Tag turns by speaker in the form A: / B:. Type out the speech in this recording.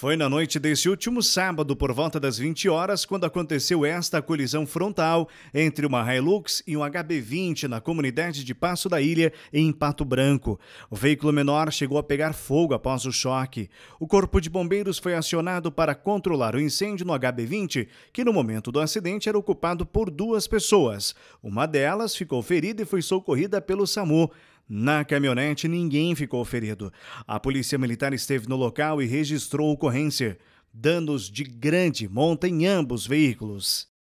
A: Foi na noite deste último sábado, por volta das 20 horas, quando aconteceu esta colisão frontal entre uma Hilux e um HB20 na comunidade de Passo da Ilha, em Pato Branco. O veículo menor chegou a pegar fogo após o choque. O Corpo de Bombeiros foi acionado para controlar o incêndio no HB20, que no momento do acidente era ocupado por duas pessoas. Uma delas ficou ferida e foi socorrida pelo SAMU. Na caminhonete, ninguém ficou ferido. A polícia militar esteve no local e registrou ocorrência. Danos de grande monta em ambos veículos.